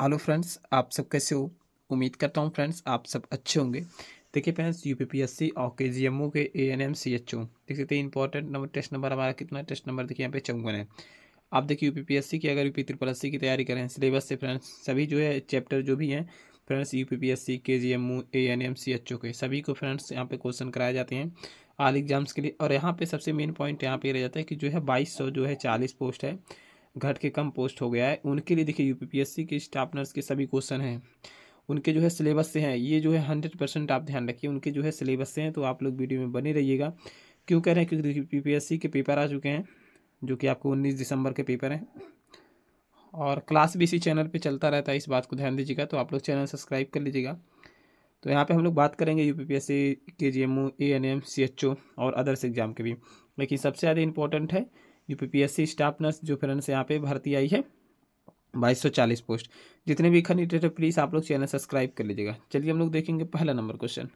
hello friends आप सब कैसे हो उम्मीद करता हूँ फ्रेंड्स आप सब अच्छे होंगे देखिए friends U P P S C और के जी एम ओ के A N M C H O देख सकते हैं इंपॉर्टेंट नंबर टेस्ट नंबर हमारा कितना टेस्ट नंबर देखिए यहाँ पे चौवन है आप देखिए U P P S C की अगर U P triple S C की तैयारी करें सिलेबस से फ्रेंड्स सभी जो है चैप्टर जो भी हैं friends U P P S C K G M O A N M C H O के सभी को फ्रेंड्स यहाँ पे क्वेश्चन कराए जाते हैं आल एग्जाम्स के लिए और यहाँ पे सबसे मेन पॉइंट यहाँ पे रह जाता है कि जो है बाईस सौ जो है चालीस पोस्ट है घट के कम पोस्ट हो गया है उनके लिए देखिए यूपीपीएससी के स्टाफ नर्स के सभी क्वेश्चन हैं उनके जो है सिलेबस से हैं ये जो है हंड्रेड परसेंट आप ध्यान रखिए उनके जो है सिलेबस से हैं तो आप लोग वीडियो में बने रहिएगा क्यों कह रहे हैं क्योंकि यू पी के पेपर आ चुके हैं जो कि आपको उन्नीस दिसंबर के पेपर हैं और क्लास भी इसी चैनल पर चलता रहता है इस बात को ध्यान दीजिएगा तो आप लोग चैनल सब्सक्राइब कर लीजिएगा तो यहाँ पे हम लोग बात करेंगे U P K G M O A N M C H O और अदर्स एग्ज़ाम के भी लेकिन सबसे ज़्यादा इंपॉर्टेंट है यूपीपीएससी स्टाफ नर्स जो फ्रेंड्स यहाँ पे भर्ती आई है चालीस पोस्ट जितने भी कैंडिडेट है प्लीज़ आप लोग चैनल सब्सक्राइब कर लीजिएगा चलिए हम लोग देखेंगे पहला नंबर क्वेश्चन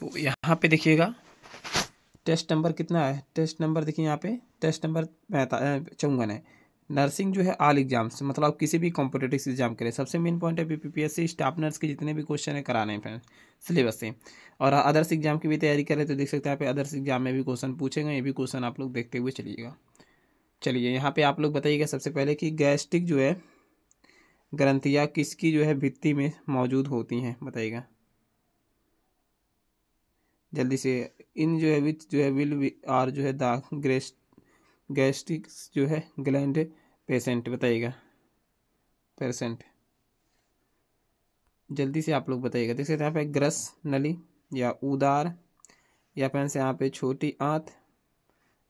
तो यहाँ पे देखिएगा टेस्ट नंबर कितना है टेस्ट नंबर देखिए यहाँ पे टेस्ट नंबर चौवन है नर्सिंग जो है आल एग्जाम्स मतलब आप किसी भी कॉम्पिटेटिव एग्जाम के लिए सबसे मेन पॉइंट है B P P S C staff nurse के जितने भी क्वेश्चन है कराने हैं फ्रेंड सिलेबस से और अदर्स एग्जाम की भी तैयारी करें तो देख सकते हैं आप अदर्स एग्जाम में भी क्वेश्चन पूछेंगे ये भी क्वेश्चन आप लोग देखते हुए चलिएगा चलिए यहाँ पे आप लोग बताइएगा सबसे पहले कि गैस्ट्रिक जो है ग्रंथियाँ किसकी जो है भित्ति में मौजूद होती हैं बताइएगा जल्दी से इन जो है विच जो है विल आर जो है द ग्रेस्ट गैस्ट्रिक जो है ग्लैंड पेशेंट बताइएगा पेशेंट जल्दी से आप लोग बताइएगा देख सकते हैं यहाँ पे ग्रस नली या उदार या फिर यहाँ पे छोटी आँत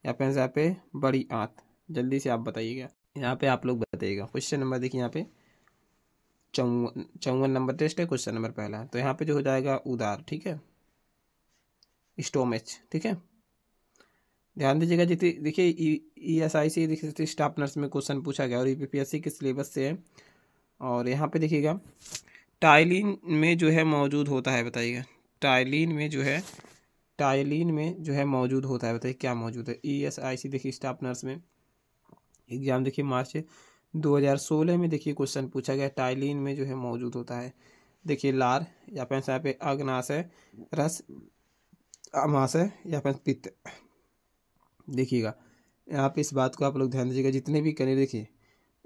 या फिर यहाँ पे बड़ी आँत जल्दी से आप बताइएगा यहाँ पे आप लोग बताइएगा क्वेश्चन नंबर देखिए यहाँ पे चौवन चौवन नंबर टेस्ट है क्वेश्चन नंबर पहला तो यहाँ पे जो हो जाएगा उदार ठीक है स्टोमेच ठीक है ध्यान दीजिएगा जितनी देखिए ई एस आई सी देखिए स्टाफ नर्स में क्वेश्चन पूछा गया और E P P S C के सिलेबस से है और यहाँ पे देखिएगा टाइलिन में जो है मौजूद होता है बताइएगा टाइलिन में जो है टाइलिन में जो है मौजूद होता है बताइए क्या मौजूद है ई एस आई सी देखिए स्टाफ नर्स में एग्ज़ाम देखिए मार्च 2016 में देखिए क्वेश्चन पूछा गया टाइलिन में जो है मौजूद होता है देखिए लार या फिर यहाँ पे अग्नाश है रस अमाश है या फिर पित्त देखिएगा यहाँ पे इस बात को आप लोग ध्यान दीजिएगा जितने भी करें देखिए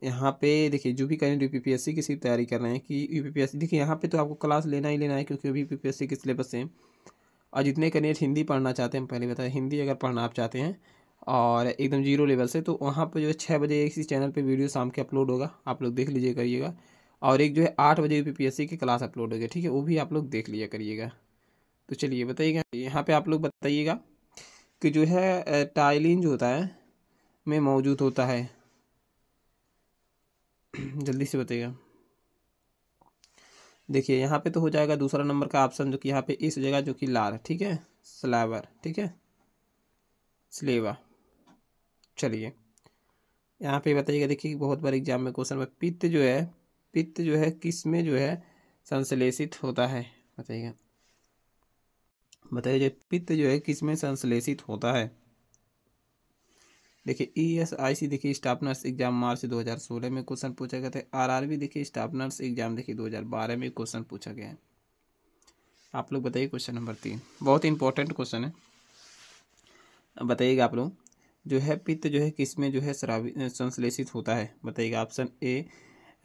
यहाँ पे देखिए जो भी कैंडिडेट यू पी की सी तैयारी कर रहे हैं कि यू पी देखिए यहाँ पे तो आपको क्लास लेना ही लेना है क्योंकि अभी पी के सिलेबस से और जितने कैंडिडेट हिंदी पढ़ना चाहते हैं पहले बताएं हिंदी अगर पढ़ना आप चाहते हैं और एकदम जीरो लेवल से तो वहाँ पर जो है छः बजे इसी चैनल पर वीडियो शाम के अपलोड होगा आप लोग देख लीजिए करिएगा और एक जो है आठ बजे यूपीपीएससी की क्लास अपलोड होगी ठीक है वो भी आप लोग देख लिया करिएगा तो चलिए बताइएगा यहाँ पे आप लोग बताइएगा कि जो है टाइलिन जो होता है में मौजूद होता है जल्दी से बताइएगा देखिए यहाँ पे तो हो जाएगा दूसरा नंबर का ऑप्शन जो कि यहाँ पे इस जगह जो कि लार ठीक है स्लावर ठीक है स्लेवा चलिए यहाँ पे बताइएगा देखिए बहुत बार एग्जाम में क्वेश्चन में पित्त जो है पित्त जो है किस में जो है संश्लेषित होता है बताइएगा बताइए पित्त जो है किस में संश्लेषित होता है देखिए ई एस आई सी देखिए स्टाफ नर्स एग्जाम मार्च 2016 में क्वेश्चन पूछा गया था आर आर बी देखिए स्टाफ नर्स एग्जाम देखिए 2012 में क्वेश्चन पूछा गया है आप लोग बताइए क्वेश्चन नंबर तीन बहुत इंपॉर्टेंट क्वेश्चन है बताइएगा आप लोग जो है पित्त जो है किसमें जो है श्रावित संश्लेषित होता है बताइएगा ऑप्शन ए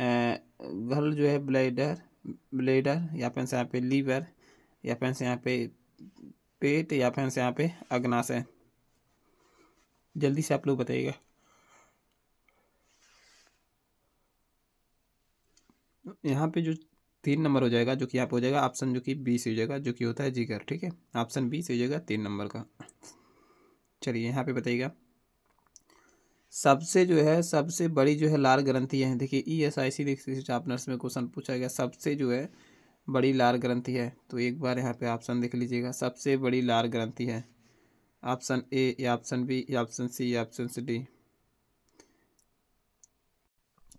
गल जो है ब्लेडर ब्लेडर या फिर से यहाँ पे लीवर या फिर से यहाँ पे पेट या फिर से यहाँ पे अग्नाशय जल्दी से आप लोग बताइएगा यहाँ पे जो तीन नंबर हो जाएगा जो कि यहाँ पे हो जाएगा ऑप्शन जो कि बी से हो जाएगा जो कि होता है जिगर ठीक है ऑप्शन बी से हो जाएगा तीन नंबर का चलिए यहाँ पे बताइएगा सबसे जो है सबसे बड़ी जो है लाल ग्रंथियाँ हैं देखिए ई एस आई सी चापनर्स में क्वेश्चन पूछा गया सबसे जो है बड़ी लाल ग्रंथि है तो एक बार यहाँ पे ऑप्शन देख लीजिएगा सबसे बड़ी लाल ग्रंथि है ऑप्शन ए या ऑप्शन बी या ऑप्शन सी या ऑप्शन सी डी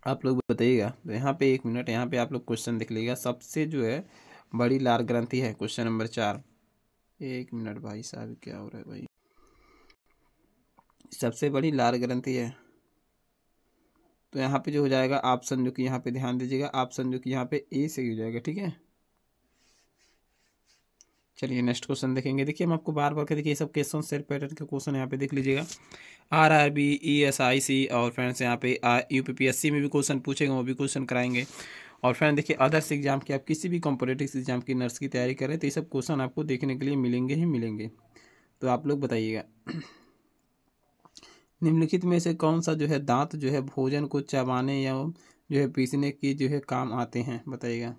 आप लोग बताइएगा तो यहाँ पे एक मिनट यहाँ पे आप लोग क्वेश्चन देख लीजिएगा सबसे जो है बड़ी लाल ग्रंथि है क्वेश्चन नंबर चार एक मिनट भाई साहब क्या हो रहा है भाई सबसे बड़ी लार ग्रंथि है तो यहाँ पे जो हो जाएगा ऑप्शन जो कि यहाँ पे ध्यान दीजिएगा ऑप्शन जो कि यहाँ पे ए सही हो जाएगा ठीक है चलिए नेक्स्ट क्वेश्चन देखेंगे देखिए हम आपको बार बार के देखिए ये सब क्वेश्चन सेट पैटर्न के क्वेश्चन यहाँ पे देख लीजिएगा R R B E S I C और फ्रेंड्स यहाँ पे U P P S C में भी क्वेश्चन पूछेंगे वो भी क्वेश्चन कराएंगे और फ्रेंड देखिए अदर्स एग्जाम की आप किसी भी कॉम्पिटेटिव एग्जाम की नर्स की तैयारी करें तो ये सब क्वेश्चन आपको देखने के लिए मिलेंगे ही मिलेंगे तो आप लोग बताइएगा निम्नलिखित में से कौन सा जो है दांत जो है भोजन को चबाने या जो है पीसने की जो है काम आते हैं बताइएगा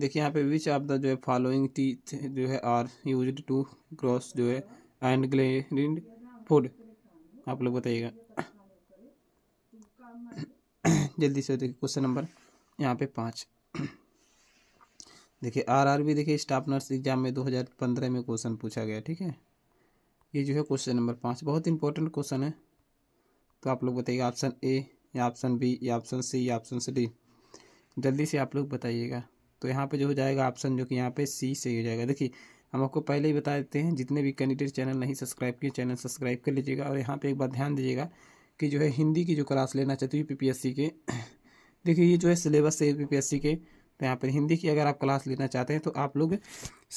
देखिए यहाँ पे विच ऑफ द जो है फॉलोइंग टीथ जो है आर यूज टू क्रॉस जो है एंड ग्ले फूड आप लोग बताइएगा जल्दी से देखिए क्वेश्चन नंबर यहाँ पे पाँच देखिए आरआरबी देखिए स्टाफ नर्स एग्जाम में 2015 में क्वेश्चन पूछा गया ठीक है ये जो है क्वेश्चन नंबर पाँच बहुत इंपॉर्टेंट क्वेश्चन है तो आप लोग बताइए ऑप्शन ए या ऑप्शन बी या ऑप्शन सी या ऑप्शन सी डी जल्दी से आप लोग बताइएगा तो यहाँ पे जो हो जाएगा ऑप्शन जो कि यहाँ पे सी सही हो जाएगा देखिए हम आपको पहले ही बता देते हैं जितने भी कैंडिडेट चैनल नहीं सब्सक्राइब किए चैनल सब्सक्राइब कर लीजिएगा और यहाँ पे एक बार ध्यान दीजिएगा कि जो है हिंदी की जो क्लास लेना चाहती है पी के देखिए ये जो है सिलेबस है पी के तो यहाँ पर हिंदी की अगर आप क्लास लेना चाहते हैं तो आप लोग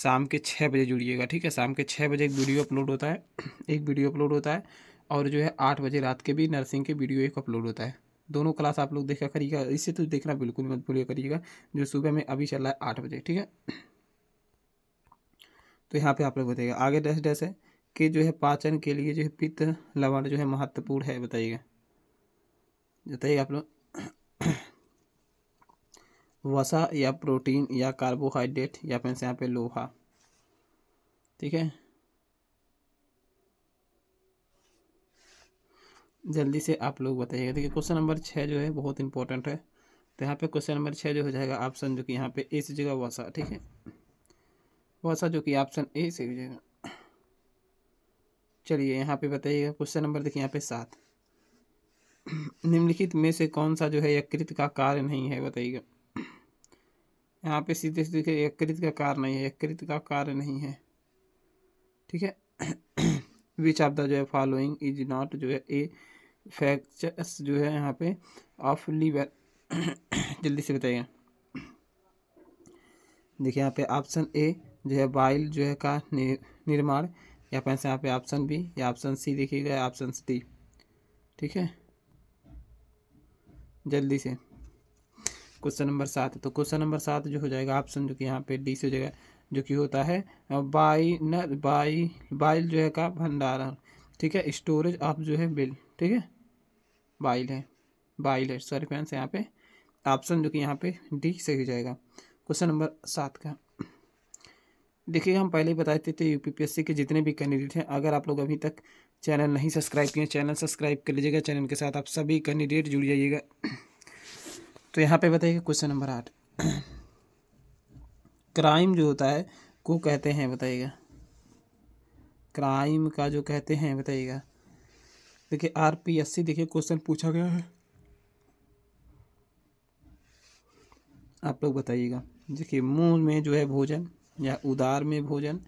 शाम के छः बजे जुड़िएगा ठीक है शाम के छः बजे एक वीडियो अपलोड होता है एक वीडियो अपलोड होता है और जो है आठ बजे रात के भी नर्सिंग के वीडियो एक अपलोड होता है दोनों क्लास आप लोग देखा करिएगा इससे तो देखना बिल्कुल मत भूलिए करिएगा जो सुबह में अभी चल रहा है आठ बजे ठीक है तो यहाँ पे आप लोग बताइएगा आगे डैश डैश है कि जो है पाचन के लिए जो है पित्त लवण जो है महत्वपूर्ण है बताइएगा बताइए आप लोग वसा या प्रोटीन या कार्बोहाइड्रेट या फिर यहाँ पे लोहा ठीक है जल्दी से आप लोग बताइएगा देखिए क्वेश्चन नंबर छः जो है बहुत इंपॉर्टेंट है तो यहाँ पे क्वेश्चन नंबर छः जो हो जाएगा ऑप्शन जो कि यहाँ पे ए से जगह वसा ठीक है वसा जो कि ऑप्शन ए से जगह चलिए यहाँ पे बताइएगा क्वेश्चन नंबर देखिए यहाँ पे सात निम्नलिखित में से कौन सा जो है यकृत का कार्य नहीं है बताइएगा यहाँ पे सीधे सीधे एककृत का कार नहीं है एककृत का कार नहीं है ठीक है विच ऑफ द जो है फॉलोइंग इज नॉट जो है ए फैक्चर्स जो है यहाँ पे ऑफ लीवर जल्दी से बताइए देखिए यहाँ पे ऑप्शन ए जो है बाइल जो है का निर्माण या फिर यहाँ पे ऑप्शन बी या ऑप्शन सी देखिएगा ऑप्शन डी ठीक है जल्दी से क्वेश्चन नंबर सात तो क्वेश्चन नंबर सात जो हो जाएगा ऑप्शन जो कि यहाँ पे डी से हो जाएगा जो कि होता है बाई न बाई बाइल जो है का भंडारण ठीक है स्टोरेज ऑफ जो है बिल ठीक है बाइल है बाइल है सॉरी फ्रेंड्स यहाँ पे ऑप्शन जो कि यहाँ पे डी से हो जाएगा क्वेश्चन नंबर सात का देखिए हम पहले ही बता देते थे यूपीपीएससी के जितने भी कैंडिडेट हैं अगर आप लोग अभी तक चैनल नहीं सब्सक्राइब किए चैनल सब्सक्राइब कर लीजिएगा चैनल के साथ आप सभी कैंडिडेट जुड़ जाइएगा तो यहाँ पे बताइए क्वेश्चन नंबर आठ क्राइम जो होता है को कहते हैं बताइएगा क्राइम का जो कहते हैं बताइएगा देखिए आर पी एस सी देखिए क्वेश्चन पूछा गया है आप लोग बताइएगा देखिए मूल में जो है भोजन या उदार में भोजन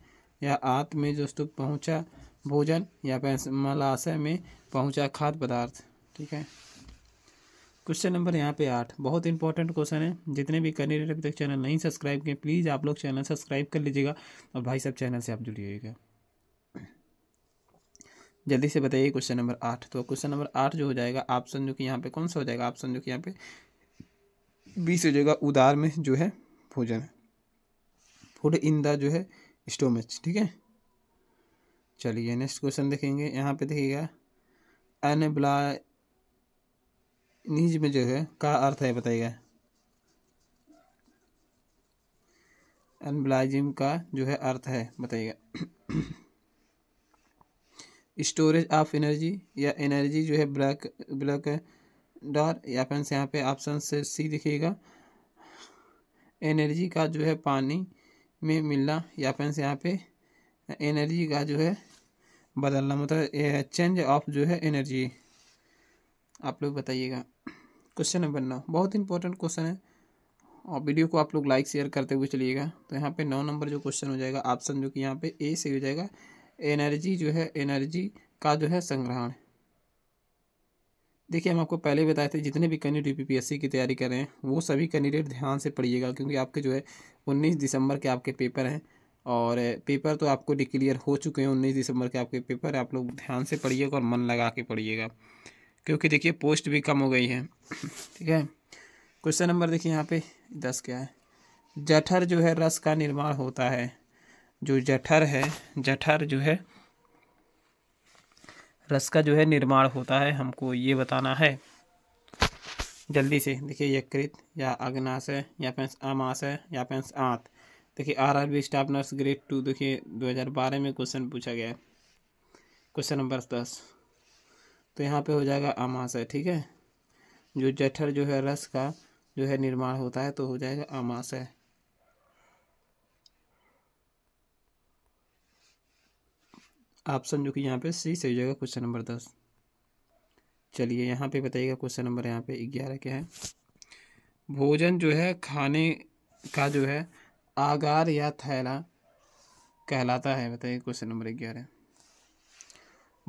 या आत में जो तो भोजन या मलाशय में पहुंचा खाद्य पदार्थ ठीक है क्वेश्चन नंबर यहाँ पे आठ बहुत इंपॉर्टेंट क्वेश्चन है जितने भी कैंडिडेट अभी तक चैनल नहीं सब्सक्राइब किए प्लीज़ आप लोग चैनल सब्सक्राइब कर लीजिएगा और भाई साहब चैनल से आप जुड़िएगा जल्दी से बताइए क्वेश्चन नंबर आठ तो क्वेश्चन नंबर आठ जो हो जाएगा आप समझो कि यहाँ पे कौन सा हो जाएगा आप समझो कि यहाँ पे बीस हो जाएगा उदार में जो है भोजन फूड इन द जो है स्टोमेज ठीक है चलिए नेक्स्ट क्वेश्चन देखेंगे यहाँ पे देखिएगा अनब्ला निज में जो है का अर्थ है बताइएगा अनब्लाजिम का जो है अर्थ है बताइएगा स्टोरेज ऑफ एनर्जी या एनर्जी जो है ब्लैक ब्लैक डार या फिर यहाँ पे ऑप्शन से सी दिखेगा एनर्जी का जो है पानी में मिलना या फिर यहाँ पे एनर्जी का जो है बदलना मतलब चेंज ऑफ जो है एनर्जी आप लोग बताइएगा क्वेश्चन नंबर नौ बहुत इंपॉर्टेंट क्वेश्चन है और वीडियो को आप लोग लाइक शेयर करते हुए चलिएगा तो यहाँ पे नौ नंबर जो क्वेश्चन हो जाएगा ऑप्शन जो कि यहाँ पे ए से हो जाएगा एनर्जी जो है एनर्जी का जो है संग्रहण देखिए हम आपको पहले बताए थे जितने भी कैंडिडेट पी की तैयारी कर रहे हैं वो सभी कैंडिडेट ध्यान से पढ़िएगा क्योंकि आपके जो है उन्नीस दिसंबर के आपके पेपर हैं और पेपर तो आपको डिक्लियर हो चुके हैं उन्नीस दिसंबर के आपके पेपर आप लोग ध्यान से पढ़िएगा और मन लगा के पढ़िएगा क्योंकि देखिए पोस्ट भी कम हो गई है ठीक है क्वेश्चन नंबर देखिए यहाँ पे दस क्या है जठर जो है रस का निर्माण होता है जो जठर है जठर जो है रस का जो है निर्माण होता है हमको ये बताना है जल्दी से देखिए यकृत या है या अमास है या फिर आंत देखिए R R B staff nurse grade two देखिए 2012 में क्वेश्चन पूछा गया है क्वेश्चन नंबर दस तो यहाँ पे हो जाएगा आमाशय ठीक है जो जठर जो है रस का जो है निर्माण होता है तो हो जाएगा आमाशय ऑप्शन जो कि यहाँ पे सी सही जाएगा क्वेश्चन नंबर दस चलिए यहाँ पे बताइएगा क्वेश्चन नंबर यहाँ पे ग्यारह क्या है भोजन जो है खाने का जो है आगार या थैला कहलाता है बताइए क्वेश्चन नंबर ग्यारह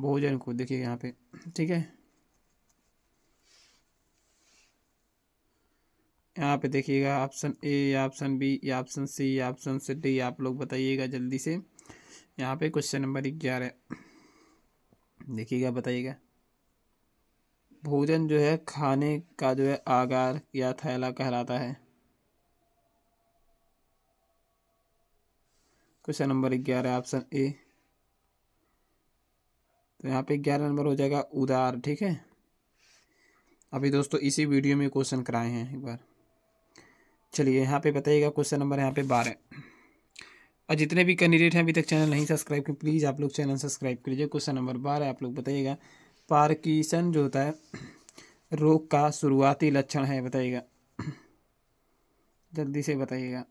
भोजन को देखिए यहाँ पे ठीक है यहाँ पे देखिएगा ऑप्शन ए या ऑप्शन बी या ऑप्शन सी या ऑप्शन सी डी आप लोग बताइएगा जल्दी से यहाँ पे क्वेश्चन नंबर ग्यारह देखिएगा बताइएगा भोजन जो है खाने का जो है आगार या थैला कहलाता है क्वेश्चन नंबर ग्यारह ऑप्शन ए तो यहाँ पे ग्यारह नंबर हो जाएगा उदार ठीक है अभी दोस्तों इसी वीडियो में क्वेश्चन कराए हैं एक बार चलिए यहाँ पे बताइएगा क्वेश्चन नंबर यहाँ पे बारह और जितने भी कैंडिडेट हैं अभी तक चैनल नहीं सब्सक्राइब किए प्लीज़ आप लोग चैनल सब्सक्राइब कर लीजिए क्वेश्चन नंबर बारह आप लोग बताइएगा पार्किसन जो होता है रोग का शुरुआती लक्षण है बताइएगा जल्दी से बताइएगा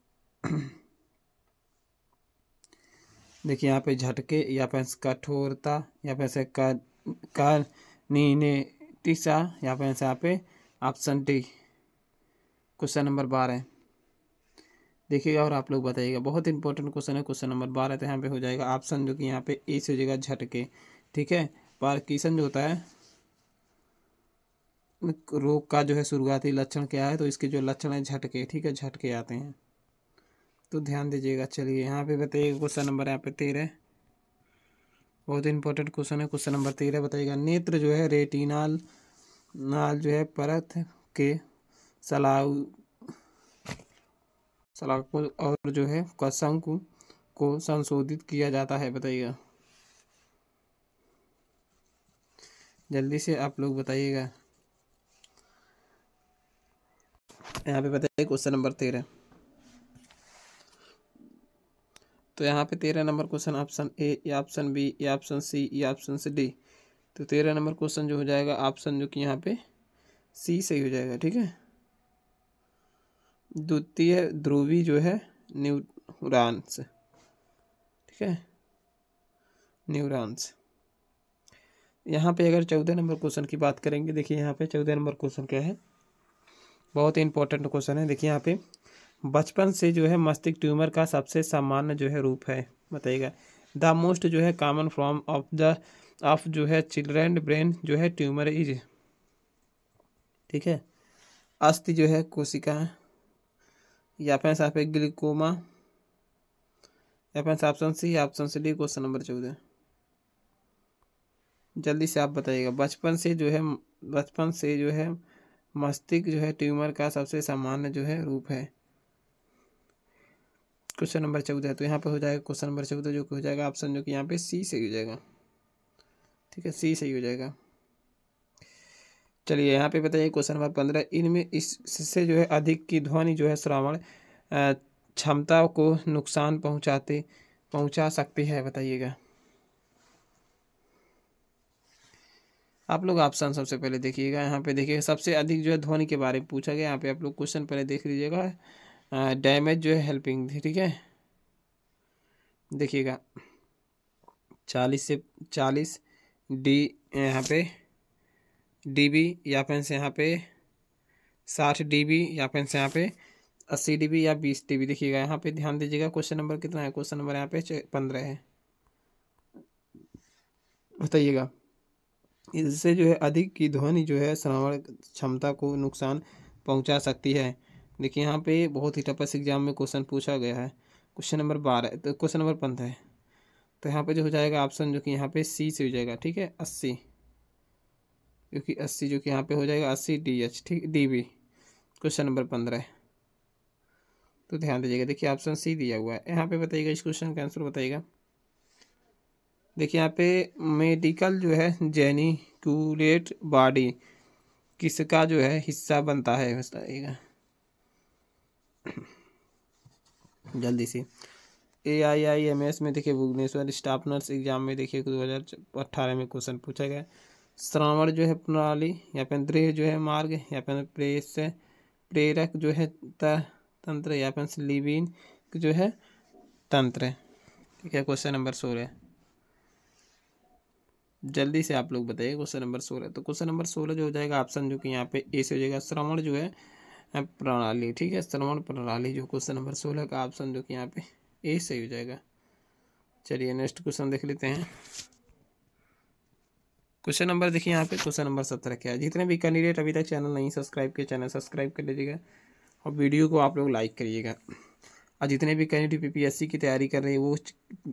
देखिए यहाँ पे झटके या पे कठोरता या पे का नीने टीसा या पे यहाँ पे ऑप्शन डी क्वेश्चन नंबर बारह देखिएगा और आप लोग बताइएगा बहुत इंपॉर्टेंट क्वेश्चन है क्वेश्चन नंबर बारह तो यहाँ पे हो जाएगा ऑप्शन जो कि यहाँ पे ए से हो जाएगा झटके ठीक है पार्किसन जो होता है रोग का जो है शुरुआती लक्षण क्या है तो इसके जो लक्षण है झटके ठीक है झटके आते हैं तो ध्यान दीजिएगा चलिए यहाँ पे बताइए क्वेश्चन नंबर यहाँ पे तेरह बहुत इंपॉर्टेंट क्वेश्चन है क्वेश्चन नंबर तेरह बताइएगा नेत्र जो है रेटिनाल नाल जो है परत के सलाउ सलाकों और जो है कसंकु को संशोधित किया जाता है बताइएगा जल्दी से आप लोग बताइएगा यहाँ पे बताइए क्वेश्चन नंबर तेरह तो यहाँ पे तेरह नंबर क्वेश्चन ऑप्शन ए या ऑप्शन बी या ऑप्शन सी या ऑप्शन सी डी तो तेरह नंबर क्वेश्चन जो हो जाएगा ऑप्शन जो कि यहाँ पे सी सही हो जाएगा ठीक है द्वितीय ध्रुवी जो है न्यूरान्स ठीक है न्यूरान्स यहाँ पे अगर चौदह नंबर क्वेश्चन की बात करेंगे देखिए यहाँ पे चौदह नंबर क्वेश्चन क्या है बहुत ही इंपॉर्टेंट क्वेश्चन है देखिए यहाँ पे बचपन से जो है मस्तिष्क ट्यूमर का सबसे सामान्य जो है रूप है बताइएगा द मोस्ट जो है common form of the of जो है चिल्ड्रेन ब्रेन जो है ट्यूमर इज ठीक है अस्थि जो है कोशिका या फिर साफ है ग्लिकोमा या फिर option C option C D question number चौदह जल्दी से आप बताइएगा बचपन से जो है बचपन से जो है मस्तिष्क जो है ट्यूमर का सबसे सामान्य जो है रूप है क्वेश्चन नंबर चौदह तो यहाँ पर हो जाएगा क्वेश्चन नंबर चौदह जो कि हो जाएगा ऑप्शन जो कि यहाँ पे सी सही हो जाएगा ठीक है सी सही हो जाएगा चलिए यहाँ पे बताइए क्वेश्चन नंबर पंद्रह इनमें इससे जो है अधिक की ध्वनि जो है श्रावण क्षमता को नुकसान पहुँचाते पहुँचा सकती है बताइएगा आप लोग ऑप्शन सबसे पहले देखिएगा यहाँ पे देखिएगा सबसे अधिक जो है ध्वनि के बारे में पूछा गया यहाँ पे आप लोग क्वेश्चन पहले देख लीजिएगा डैमेज जो है हेल्पिंग थी ठीक है देखिएगा चालीस से चालीस डी यहाँ पे डी बी या फिर से यहाँ पे साठ डी बी या फिर से यहाँ पे अस्सी डी बी या बीस डी बी देखिएगा यहाँ पे ध्यान दीजिएगा क्वेश्चन नंबर कितना है क्वेश्चन नंबर यहाँ पे पंद्रह है बताइएगा इससे जो है अधिक की ध्वनि जो है श्रवण क्षमता को नुकसान पहुंचा सकती है देखिए यहाँ पे बहुत ही टपस एग्जाम में क्वेश्चन पूछा गया है क्वेश्चन नंबर बारह तो क्वेश्चन नंबर पंद्रह तो यहाँ पे जो हो जाएगा ऑप्शन जो कि यहाँ पे सी से हो जाएगा ठीक है अस्सी जो कि अस्सी जो कि यहाँ पे हो जाएगा अस्सी डी एच ठीक डी बी क्वेश्चन नंबर पंद्रह तो ध्यान दीजिएगा देखिए ऑप्शन सी दिया हुआ है यहाँ पे बताइएगा इस क्वेश्चन का आंसर बताइएगा देखिए यहाँ पे मेडिकल जो है जेनिकुलेट बॉडी किसका जो है हिस्सा बनता है बताइएगा जल्दी से ए आई आई एम एस में देखिए भुवनेश्वर स्टाफ नर्स एग्जाम में देखिए दो हज़ार अट्ठारह में क्वेश्चन पूछा गया श्रावण जो है प्रणाली या फिर द्रेह जो है मार्ग या फिर प्रेस प्रेरक जो है तंत्र या फिर लिविन जो है तंत्र ठीक है क्वेश्चन नंबर सोलह जल्दी से आप लोग बताइए क्वेश्चन नंबर सोलह तो क्वेश्चन नंबर सोलह जो हो जाएगा ऑप्शन जो कि यहाँ पे ए से हो जाएगा श्रवण जो है प्रणाली ठीक है श्रवण प्रणाली जो क्वेश्चन नंबर सोलह का ऑप्शन जो कि यहाँ पे ए सही हो जाएगा चलिए नेक्स्ट क्वेश्चन देख लेते हैं क्वेश्चन नंबर देखिए यहाँ पे क्वेश्चन नंबर सत्रह क्या है जितने भी कैंडिडेट अभी तक चैनल नहीं सब्सक्राइब किए चैनल सब्सक्राइब कर लीजिएगा और वीडियो को आप लोग लाइक करिएगा और जितने भी कैंडिडेट पीपीएससी की तैयारी कर रहे हैं वो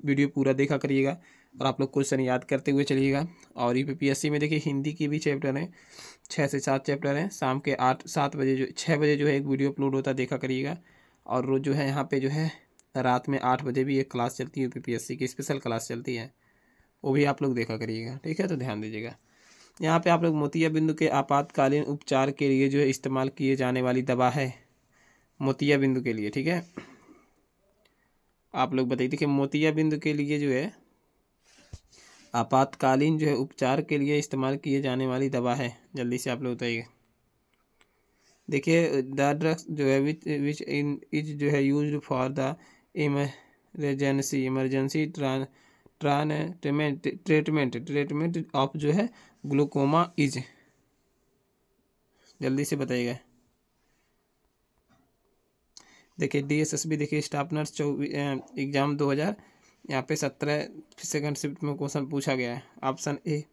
वीडियो पूरा देखा करिएगा और आप लोग क्वेश्चन याद करते हुए चलिएगा और यू पी में देखिए हिंदी की भी चैप्टर हैं छः से सात चैप्टर हैं शाम के आठ सात बजे जो छः बजे जो है एक वीडियो अपलोड होता देखा करिएगा और रोज़ जो है यहाँ पे जो है रात में आठ बजे भी एक क्लास चलती है यू की स्पेशल क्लास चलती है वो भी आप लोग देखा करिएगा ठीक है तो ध्यान दीजिएगा यहाँ पर आप लोग मोतिया बिंदु के आपातकालीन उपचार के लिए जो है इस्तेमाल किए जाने वाली दवा है मोतिया बिंदु के लिए ठीक है आप लोग बताइए देखिए मोतिया बिंदु के लिए जो है आपातकालीन जो है उपचार के लिए इस्तेमाल किए जाने वाली दवा है जल्दी से आप लोग बताइए देखिए द ड्रग्स जो है विच विच इन इज जो है use for the emergency emergency tran tran treatment treatment of जो है ग्लूकोमा इज जल्दी से बताइएगा देखिए डी एस एस बी देखिए स्टाफ नर्स एग्ज़ाम दो हज़ार यहाँ पे सत्रह सेकंड शिफ्ट में क्वेश्चन पूछा गया है ऑप्शन ए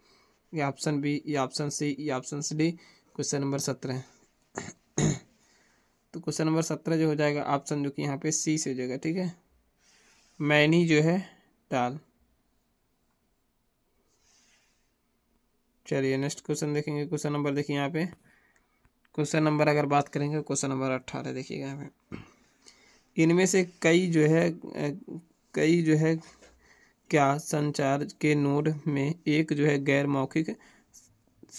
या ऑप्शन बी या ऑप्शन सी या ऑप्शन डी क्वेश्चन नंबर सत्रह तो क्वेश्चन नंबर सत्रह जो हो जाएगा ऑप्शन जो कि यहाँ पे सी से हो जाएगा ठीक है मैनी जो है टाल चलिए नेक्स्ट क्वेश्चन देखेंगे क्वेश्चन नंबर देखिए यहाँ पे क्वेश्चन नंबर अगर बात करेंगे क्वेश्चन नंबर अट्ठारह देखिएगा यहाँ पे इनमें से कई जो है कई जो है क्या संचार के नोड में एक जो है गैर मौखिक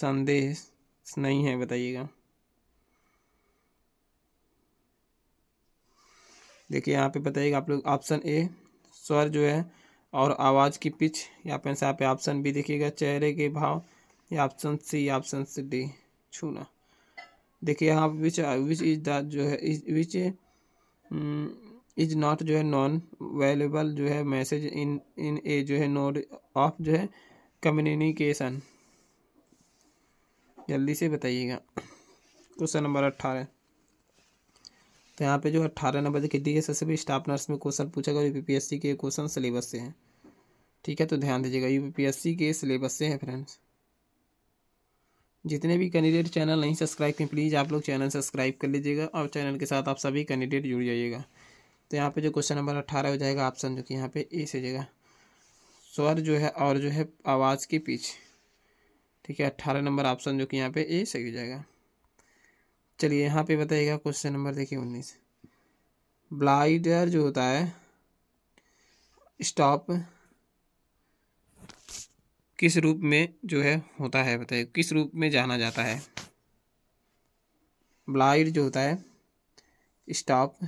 संदेश नहीं है बताइएगा देखिए यहाँ पे बताइएगा आप लोग ऑप्शन ए स्वर जो है और आवाज़ की पिच या फिर यहाँ पे ऑप्शन बी देखिएगा चेहरे के भाव या ऑप्शन सी या ऑप्शन सी डी छूना देखिए यहाँ विच विच इज द जो है विच इज नॉट जो है नॉन वेलेबल जो है मैसेज इन इन ए जो है नोड ऑफ जो है कम्युनिकेशन जल्दी से बताइएगा क्वेश्चन नंबर अट्ठारह तो यहाँ पे जो अट्ठारह नंबर देखिए दी एस भी स्टाफ नर्स में क्वेश्चन पूछा गया सी के क्वेश्चन सिलेबस से हैं ठीक है तो ध्यान दीजिएगा U P P S C के सिलेबस से है फ्रेंड्स जितने भी कैंडिडेट चैनल नहीं सब्सक्राइब किए प्लीज़ आप लोग चैनल सब्सक्राइब कर लीजिएगा और चैनल के साथ आप सभी कैंडिडेट जुड़ जाइएगा तो यहाँ पे जो क्वेश्चन नंबर अट्ठारह हो जाएगा ऑप्शन जो कि यहाँ पे ए से जाएगा स्वर जो है और जो है आवाज़ के पीछे ठीक है अट्ठारह नंबर ऑप्शन जो कि यहाँ पे ए सही हो जाएगा चलिए यहाँ पे बताइएगा क्वेश्चन नंबर देखिए उन्नीस ब्लाइडर जो होता है स्टॉप किस रूप में जो है होता है बताइए किस रूप में जाना जाता है ब्लाइड जो होता है स्टॉप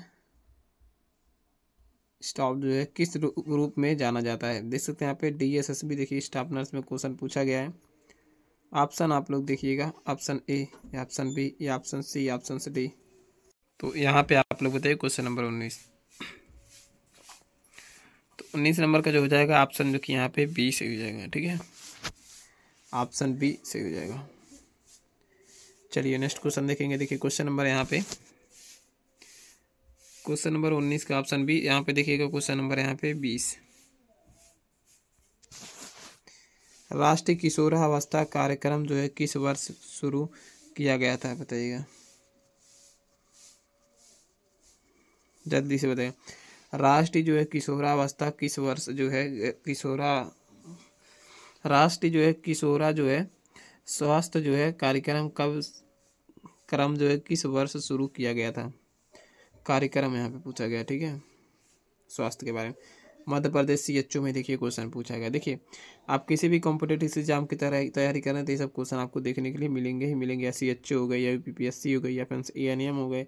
स्टाफ जो है किस रूप में जाना जाता है देख सकते हैं यहाँ पे डी एस एस बी देखिए स्टाफ नर्स में क्वेश्चन पूछा गया है ऑप्शन आप लोग देखिएगा ऑप्शन ए या ऑप्शन बी या ऑप्शन सी या ऑप्शन डी तो यहाँ पे आप लोग बताइए क्वेश्चन नंबर उन्नीस तो उन्नीस नंबर का जो हो जाएगा ऑप्शन जो कि यहाँ पे बी से हो जाएगा ठीक है ऑप्शन बी से हो जाएगा चलिए नेक्स्ट क्वेश्चन देखेंगे देखिए क्वेश्चन नंबर यहाँ पे क्वेश्चन नंबर उन्नीस का ऑप्शन बी यहाँ पे देखिएगा क्वेश्चन नंबर यहाँ पे बीस राष्ट्रीय किशोरावस्था कार्यक्रम जो है किस वर्ष शुरू किया गया था बताइएगा जल्दी से बताइए राष्ट्रीय जो है किशोरावस्था किस वर्ष जो है किशोरा राष्ट्रीय जो है किशोरा जो है स्वास्थ्य जो है कार्यक्रम कब क्रम जो है किस वर्ष शुरू किया गया था कार्यक्रम यहाँ पे पूछा गया ठीक है स्वास्थ्य के बारे में मध्य प्रदेश सी एच में देखिए क्वेश्चन पूछा गया देखिए आप किसी भी कॉम्पिटेटिव एग्जाम की तरह तैयारी कर रहे हैं तो ये सब क्वेश्चन आपको देखने के लिए मिलेंगे ही मिलेंगे या सी एच हो गई या पी पी एस सी हो गई या फिर ए एन एम हो गए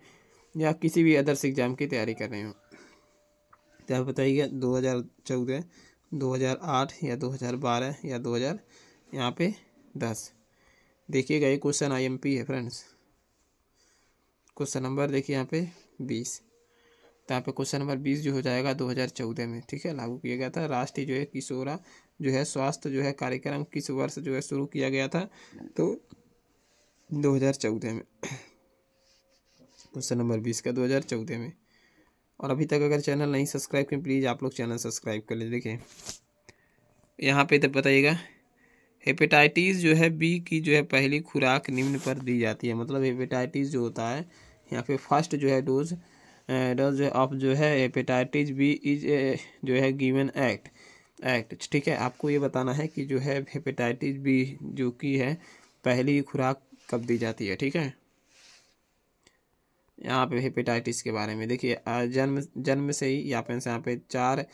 या आप किसी भी अदर्स एग्जाम की तैयारी कर रहे हो तो आप बताइए दो हज़ार चौदह दो हज़ार आठ या दो हज़ार बारह या दो हज़ार यहाँ पे दस देखिएगा ये क्वेश्चन आई एम पी है फ्रेंड्स क्वेश्चन नंबर देखिए यहाँ पे बीस तो यहाँ पे क्वेश्चन नंबर बीस जो हो जाएगा दो हज़ार चौदह में ठीक है लागू किया गया था राष्ट्रीय जो है किशोरा जो है स्वास्थ्य जो है कार्यक्रम किस वर्ष जो है शुरू किया गया था तो दो हज़ार चौदह में क्वेश्चन नंबर बीस का दो हज़ार चौदह में और अभी तक अगर चैनल नहीं सब्सक्राइब करें प्लीज़ आप लोग चैनल सब्सक्राइब कर लें देखिए यहाँ पे तो बताइएगा हेपेटाइटिस जो है बी की जो है पहली खुराक निम्न पर दी जाती है मतलब हेपेटाइटिस जो होता है या फिर फर्स्ट जो है डोज डोज ऑफ जो है हेपेटाइटिस बी इज जो है गिवन एक्ट एक्ट ठीक है आपको ये बताना है कि जो है हेपेटाइटिस बी जो कि है पहली खुराक कब दी जाती है ठीक है यहाँ पे हेपेटाइटिस के बारे में देखिए जन्म जन्म से ही यहाँ पे यहाँ पे चार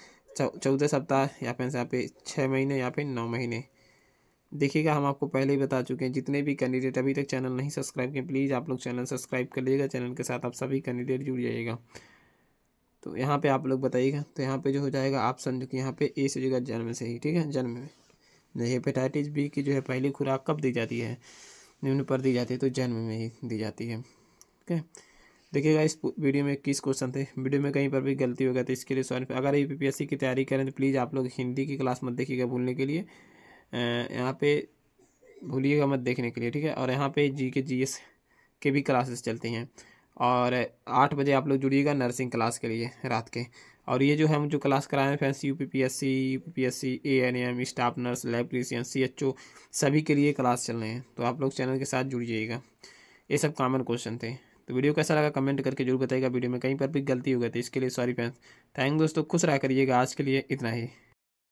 चौदह सप्ताह यहाँ पे यहाँ पे छः महीने यहाँ पे नौ महीने देखिएगा हम आपको पहले ही बता चुके हैं जितने भी कैंडिडेट अभी तक चैनल नहीं सब्सक्राइब किए प्लीज़ आप लोग चैनल सब्सक्राइब कर लीजिएगा चैनल के साथ आप सभी कैंडिडेट जुड़ जाइएगा तो यहाँ पे आप लोग बताइएगा तो यहाँ पे जो हो जाएगा आप समझो कि यहाँ पे ए से जगह जन्म से ही ठीक है जन्म में हेपेटाइटिस बी की जो है पहली खुराक कब दी जाती है निम्न पर दी जाती है तो जन्म में ही दी जाती है ठीक है देखिएगा इस वीडियो में किस क्वेश्चन थे वीडियो में कहीं पर भी गलती हो गया तो इसके लिए सॉरी अगर एस सी की तैयारी करें तो प्लीज़ आप लोग हिंदी की क्लास मत देखिएगा भूलने के लिए यहाँ पे भूलिएगा मत देखने के लिए ठीक है और यहाँ पे जी के जी एस के भी क्लासेस चलती हैं और आठ बजे आप लोग जुड़िएगा नर्सिंग क्लास के लिए रात के और ये जो हम जो क्लास कराए हैं fans U P P S C U P P S C A N M staff nurse librarian C H O सभी के लिए क्लास चल रहे हैं तो आप लोग चैनल के साथ जाइएगा ये सब कॉमन क्वेश्चन थे तो वीडियो कैसा लगा कमेंट करके जरूर बताइएगा वीडियो में कहीं पर भी गलती हो गई थी तो इसके लिए सॉरी फैंस थैंक दोस्तों खुश रहा करिएगा आज के लिए इतना ही